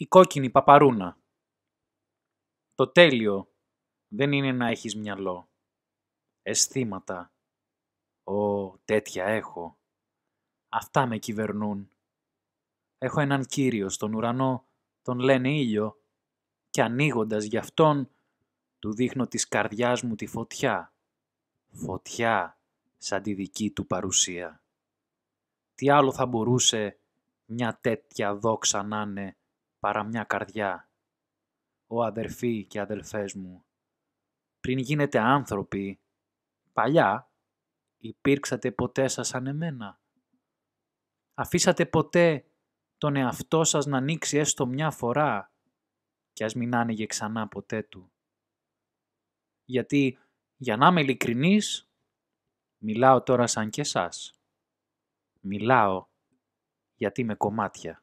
η κόκκινη παπαρούνα. Το τέλειο δεν είναι να έχεις μυαλό. Αισθήματα. Ω, τέτοια έχω. Αυτά με κυβερνούν. Έχω έναν κύριο στον ουρανό, τον λένε ήλιο, και ανοίγοντας γι' αυτόν, του δείχνω της καρδιάς μου τη φωτιά. Φωτιά σαν τη δική του παρουσία. Τι άλλο θα μπορούσε μια τέτοια δόξα να είναι παρά μια καρδιά. ο αδερφοί και αδελφές μου, πριν γίνετε άνθρωποι, παλιά υπήρξατε ποτέ σας σαν εμένα. Αφήσατε ποτέ τον εαυτό σας να ανοίξει έστω μια φορά και ας μην άνοιγε ξανά ποτέ του. Γιατί, για να είμαι ειλικρινής, μιλάω τώρα σαν και εσάς. Μιλάω γιατί με κομμάτια.